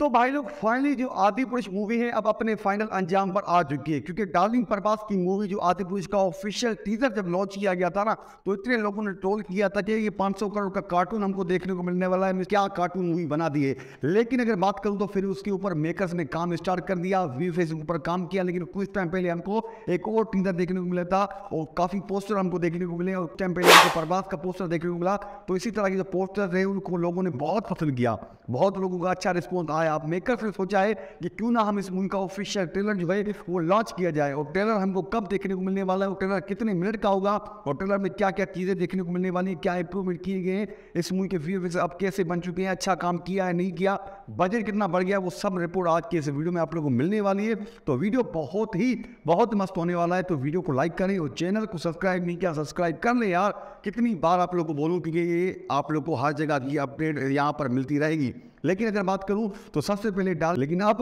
तो भाई लोग फाइनली जो आदि पुरुष मूवी है अब अपने फाइनल अंजाम पर आ चुकी है क्योंकि डार्लिंग प्रभास की मूवी जो आदि पुरुष का ऑफिशियल टीजर जब लॉन्च किया गया था ना तो इतने लोगों ने ट्रोल किया था कि ये 500 करोड़ का कार्टून हमको देखने को मिलने वाला है क्या कार्टून मूवी बना दी है लेकिन अगर बात करूँ तो फिर उसके ऊपर मेकर्स ने काम स्टार्ट कर दिया व्यू फेस ऊपर काम किया लेकिन कुछ टाइम पहले हमको एक और टीजर देखने को मिला था और काफ़ी पोस्टर हमको देखने को मिले और टाइम पहले हमको प्रभास का पोस्टर देखने को मिला तो इसी तरह के जो पोस्टर थे उनको लोगों ने बहुत पसंद किया बहुत लोगों का अच्छा रिस्पॉन्स आया आप मेकर से सोचा है कि क्यों ना हम इस मूवी का ऑफिशियल ट्रेलर जो है वो लॉन्च किया जाए और ट्रेलर हमको कब देखने को मिलने वाला है और ट्रेलर कितने मिनट का होगा और ट्रेलर में क्या क्या चीज़ें देखने को मिलने वाली है क्या इंप्रूवमेंट किए गए हैं इस मूवी के व्यूवर्स अब कैसे बन चुके हैं अच्छा काम किया है नहीं किया बजट कितना बढ़ गया वो सब रिपोर्ट आज के इस वीडियो में आप लोगों को मिलने वाली है तो वीडियो बहुत ही बहुत मस्त होने वाला है तो वीडियो को लाइक करें और चैनल को सब्सक्राइब नहीं किया सब्सक्राइब कर लें यार कितनी बार आप लोग को बोलूँ क्योंकि ये आप लोग को हर जगह की अपडेट यहाँ पर मिलती रहेगी लेकिन अगर बात करूं तो सबसे पहले डाल लेकिन अब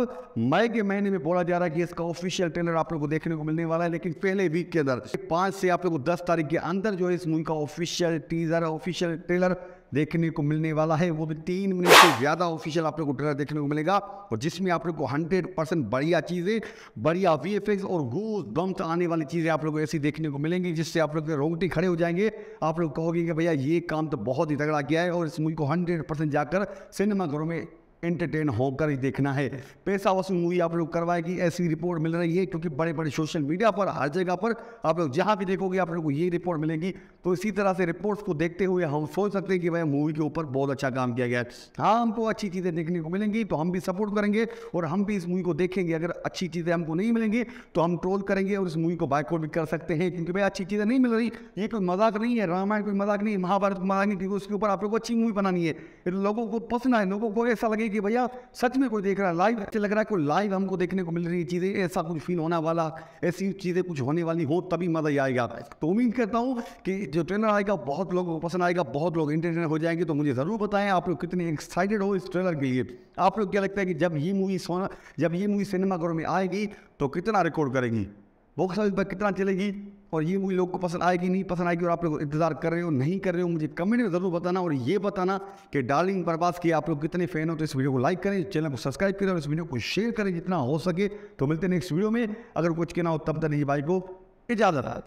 मई के महीने में बोला जा रहा है कि इसका ऑफिशियल ट्रेलर आप लोगों को देखने को मिलने वाला है लेकिन पहले वीक के अंदर पांच से आप लोगों को दस तारीख के अंदर जो है इस मूवी का ऑफिशियल टीजर ऑफिशियल ट्रेलर देखने को मिलने वाला है वो भी तीन मिनट से ज़्यादा ऑफिशियल आप लोग को ट्रेलर देखने को मिलेगा और जिसमें आप लोग को हंड्रेड परसेंट बढ़िया चीज़ें बढ़िया वी और गूस बम्स आने वाली चीज़ें आप लोग को ऐसी देखने को मिलेंगी जिससे आप लोग रोंगटे खड़े हो जाएंगे आप लोग कहोगे कि भैया ये काम तो बहुत ही तगड़ा किया है और इस मूवी को हंड्रेड जाकर सिनेमाघरों में एंटरटेन होकर ही देखना है पैसा वसूल मूवी आप लोग करवाएगी ऐसी रिपोर्ट मिल रही है क्योंकि बड़े बड़े सोशल मीडिया पर हर जगह पर आप लोग जहाँ भी देखोगे आप लोग को ये रिपोर्ट मिलेगी तो इसी तरह से रिपोर्ट्स को देखते हुए हम सोच सकते हैं कि भाई मूवी के ऊपर बहुत अच्छा काम किया गया है हाँ हमको अच्छी चीज़ें देखने को मिलेंगी तो हम भी सपोर्ट करेंगे और हम भी इस मूवी को देखेंगे अगर अच्छी चीज़ें हमको नहीं मिलेंगी तो हम ट्रोल करेंगे और इस मूवी को बाइकआउट भी कर सकते हैं क्योंकि भाई अच्छी चीज़ें नहीं मिल रही ये कोई मजाक नहीं है रामायण कोई मजाक नहीं महाभारत मजाक नहीं क्योंकि उसके ऊपर आप लोग को अच्छी मूवी बनानी है लोगों को पसंद आए लोगों को ऐसा लगे रही थी भैया सच में कोई देख रहा है लाइव ऐसे लग रहा है कोई लाइव हमको देखने को मिल रही है चीज़ें ऐसा कुछ फील होने वाला ऐसी चीज़ें कुछ होने वाली हो तभी मज़ा ही आएगा तो उम्मीद करता हूँ कि जो ट्रेलर आएगा बहुत लोगों को पसंद आएगा बहुत लोग इंटरटेन हो जाएंगे तो मुझे ज़रूर बताएं आप लोग कितने एक्साइटेड हो इस ट्रेलर के लिए आप लोग क्या लगता है कि जब ये मूवी सोना जब ये मूवी सिनेमाघरों में आएगी तो कितना रिकॉर्ड करेगी बॉक्स ऑफिस पर कितना चलेगी और ये मूवी लोग को पसंद आएगी नहीं पसंद आएगी और आप लोग इंतज़ार कर रहे हो नहीं कर रहे हो मुझे कमेंट में ज़रूर बताना और ये बताना कि डार्लिंग बर्बाद के आप लोग कितने फ़ैन हो तो इस वीडियो को लाइक करें चैनल को सब्सक्राइब करें और इस वीडियो को शेयर करें जितना हो सके तो मिलते हैं नेक्स्ट वीडियो में अगर कुछ कहना हो तब तक नहीं भाई को इजाज़त